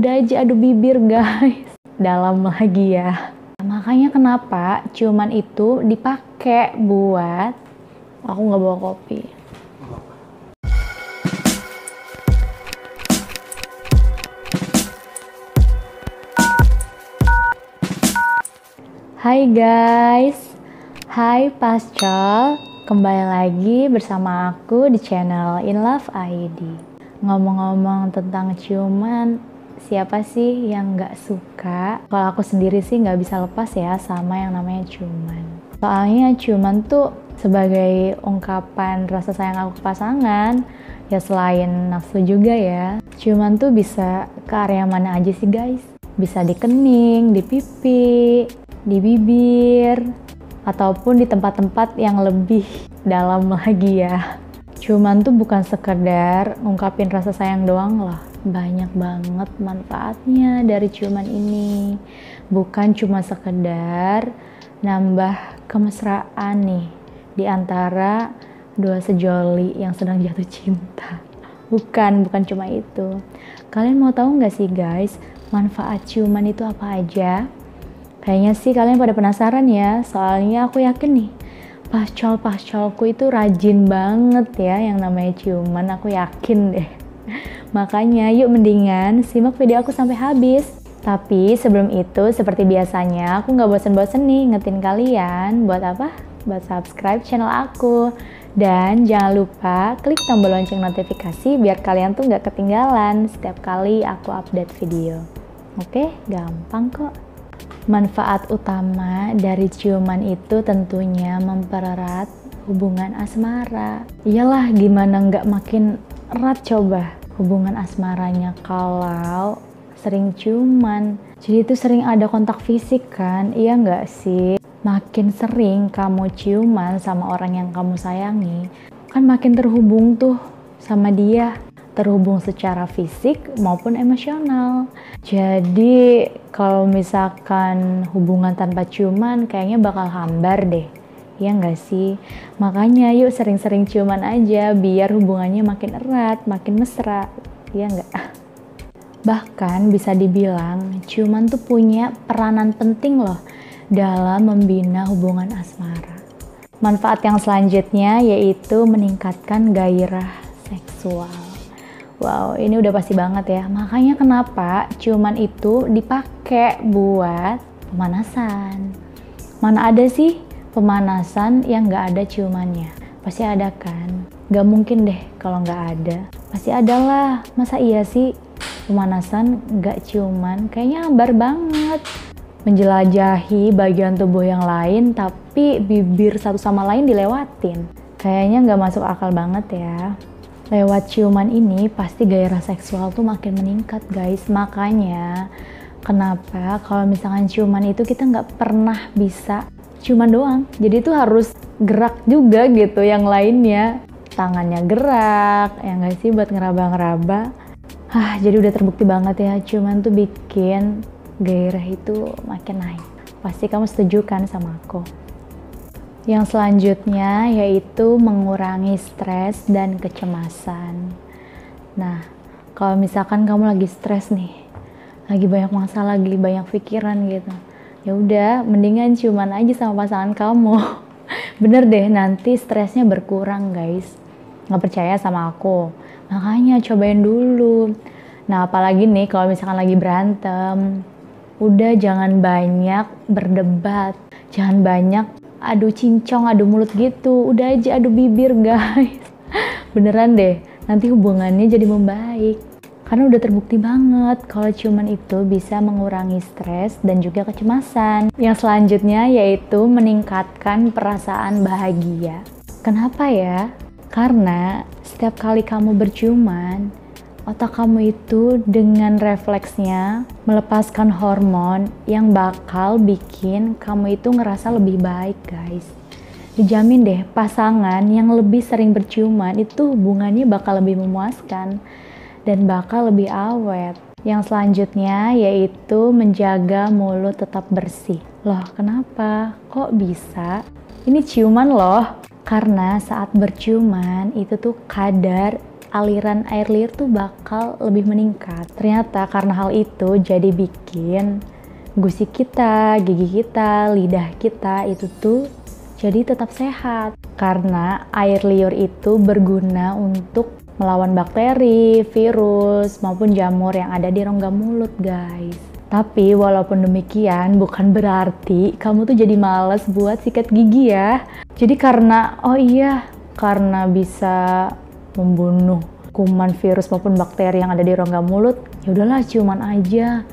Daji adu bibir guys. Dalam lagi ya. Makanya kenapa ciuman itu dipakai buat aku nggak bawa kopi. Hai guys, hai Pascal, kembali lagi bersama aku di channel In Love ID. Ngomong-ngomong tentang ciuman, siapa sih yang nggak suka? Kalau aku sendiri sih nggak bisa lepas ya sama yang namanya cuman. Soalnya cuman tuh sebagai ungkapan rasa sayang aku ke pasangan, ya selain nafsu juga ya. Cuman tuh bisa ke area mana aja sih guys? Bisa di kening, di pipi, di bibir, ataupun di tempat-tempat yang lebih dalam lagi ya. Cuman tuh bukan sekedar ungkapin rasa sayang doang lah banyak banget manfaatnya dari ciuman ini. Bukan cuma sekedar nambah kemesraan nih di antara dua sejoli yang sedang jatuh cinta. Bukan, bukan cuma itu. Kalian mau tahu nggak sih guys, manfaat ciuman itu apa aja? Kayaknya sih kalian pada penasaran ya, soalnya aku yakin nih, pascol-pascolku itu rajin banget ya yang namanya ciuman, aku yakin deh. Makanya yuk mendingan simak video aku sampai habis. Tapi sebelum itu, seperti biasanya, aku nggak bosen-bosen nih ngetin kalian buat apa? Buat subscribe channel aku. Dan jangan lupa klik tombol lonceng notifikasi biar kalian tuh nggak ketinggalan setiap kali aku update video. Oke, gampang kok. Manfaat utama dari ciuman itu tentunya mempererat hubungan asmara. Iyalah, gimana nggak makin erat coba hubungan asmaranya kalau sering ciuman. Jadi itu sering ada kontak fisik kan, iya nggak sih? Makin sering kamu ciuman sama orang yang kamu sayangi, kan makin terhubung tuh sama dia. Terhubung secara fisik maupun emosional. Jadi kalau misalkan hubungan tanpa ciuman kayaknya bakal hambar deh. Ya nggak sih? Makanya yuk sering-sering ciuman aja biar hubungannya makin erat, makin mesra. Ya nggak? Bahkan bisa dibilang ciuman tuh punya peranan penting loh dalam membina hubungan asmara. Manfaat yang selanjutnya yaitu meningkatkan gairah seksual. Wow, ini udah pasti banget ya. Makanya kenapa ciuman itu dipakai buat pemanasan. Mana ada sih pemanasan yang nggak ada ciumannya pasti ada kan nggak mungkin deh kalau nggak ada pasti ada lah masa iya sih pemanasan nggak ciuman kayaknya hambar banget menjelajahi bagian tubuh yang lain tapi bibir satu sama lain dilewatin kayaknya nggak masuk akal banget ya lewat ciuman ini pasti gairah seksual tuh makin meningkat guys makanya kenapa kalau misalkan ciuman itu kita nggak pernah bisa cuman doang. Jadi itu harus gerak juga gitu yang lainnya. Tangannya gerak, ya nggak sih buat ngeraba-ngeraba. ah jadi udah terbukti banget ya, cuman tuh bikin gairah itu makin naik. Pasti kamu setuju kan sama aku? Yang selanjutnya yaitu mengurangi stres dan kecemasan. Nah, kalau misalkan kamu lagi stres nih, lagi banyak masalah, lagi banyak pikiran gitu, ya udah mendingan ciuman aja sama pasangan kamu bener deh nanti stresnya berkurang guys nggak percaya sama aku makanya cobain dulu nah apalagi nih kalau misalkan lagi berantem udah jangan banyak berdebat jangan banyak adu cincong adu mulut gitu udah aja adu bibir guys beneran deh nanti hubungannya jadi membaik karena udah terbukti banget kalau ciuman itu bisa mengurangi stres dan juga kecemasan. Yang selanjutnya yaitu meningkatkan perasaan bahagia. Kenapa ya? Karena setiap kali kamu berciuman, otak kamu itu dengan refleksnya melepaskan hormon yang bakal bikin kamu itu ngerasa lebih baik, guys. Dijamin deh, pasangan yang lebih sering berciuman itu hubungannya bakal lebih memuaskan dan bakal lebih awet. Yang selanjutnya yaitu menjaga mulut tetap bersih. Loh, kenapa? Kok bisa? Ini ciuman loh. Karena saat berciuman itu tuh kadar aliran air liur tuh bakal lebih meningkat. Ternyata karena hal itu jadi bikin gusi kita, gigi kita, lidah kita itu tuh jadi tetap sehat. Karena air liur itu berguna untuk melawan bakteri, virus, maupun jamur yang ada di rongga mulut, guys. Tapi walaupun demikian, bukan berarti kamu tuh jadi males buat sikat gigi ya. Jadi karena, oh iya, karena bisa membunuh kuman virus maupun bakteri yang ada di rongga mulut, ya udahlah ciuman aja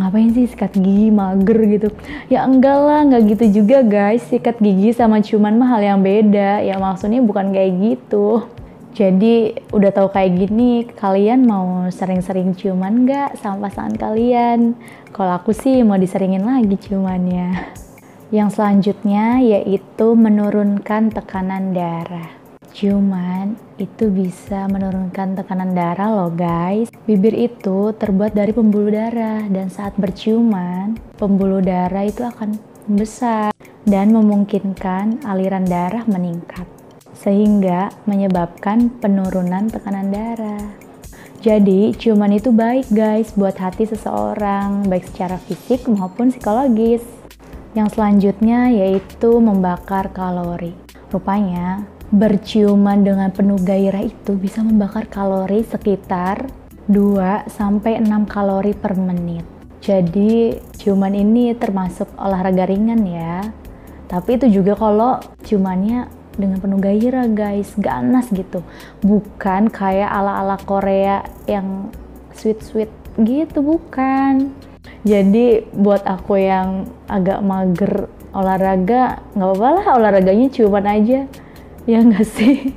ngapain sih sikat gigi mager gitu ya enggak lah enggak gitu juga guys sikat gigi sama ciuman mah hal yang beda ya maksudnya bukan kayak gitu jadi udah tahu kayak gini, kalian mau sering-sering ciuman nggak sama pasangan kalian? Kalau aku sih mau diseringin lagi ciumannya. Yang selanjutnya yaitu menurunkan tekanan darah. Ciuman itu bisa menurunkan tekanan darah loh guys. Bibir itu terbuat dari pembuluh darah dan saat berciuman, pembuluh darah itu akan membesar dan memungkinkan aliran darah meningkat sehingga menyebabkan penurunan tekanan darah. Jadi, ciuman itu baik guys buat hati seseorang, baik secara fisik maupun psikologis. Yang selanjutnya yaitu membakar kalori. Rupanya, berciuman dengan penuh gairah itu bisa membakar kalori sekitar 2 6 kalori per menit. Jadi, ciuman ini termasuk olahraga ringan ya. Tapi itu juga kalau ciumannya dengan penuh gairah guys ganas gitu bukan kayak ala-ala Korea yang sweet-sweet gitu bukan jadi buat aku yang agak mager olahraga nggak apa-apa lah olahraganya ciuman aja ya nggak sih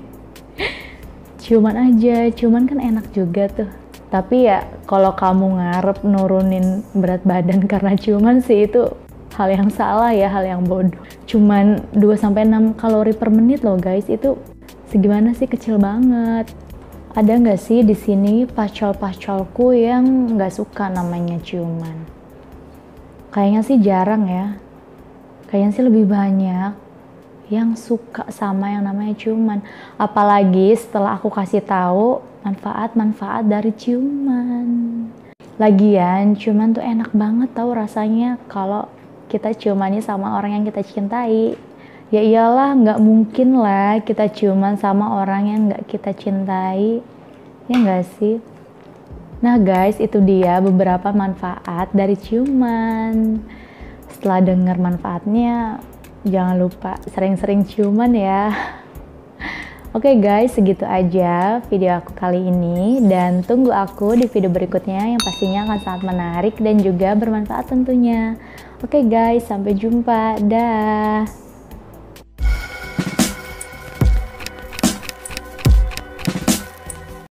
ciuman aja ciuman kan enak juga tuh tapi ya kalau kamu ngarep nurunin berat badan karena ciuman sih itu hal yang salah ya hal yang bodoh cuman 2 sampai 6 kalori per menit loh guys. Itu segimana sih kecil banget. Ada nggak sih di sini pacol-pacolku yang nggak suka namanya ciuman? Kayaknya sih jarang ya. Kayaknya sih lebih banyak yang suka sama yang namanya ciuman. Apalagi setelah aku kasih tahu manfaat-manfaat dari ciuman. Lagian, ciuman tuh enak banget tau rasanya kalau kita ciumannya sama orang yang kita cintai ya iyalah nggak mungkin lah kita ciuman sama orang yang nggak kita cintai ya nggak sih nah guys itu dia beberapa manfaat dari ciuman setelah dengar manfaatnya jangan lupa sering-sering ciuman ya Oke okay guys, segitu aja video aku kali ini dan tunggu aku di video berikutnya yang pastinya akan sangat menarik dan juga bermanfaat tentunya. Oke okay guys, sampai jumpa. Dah.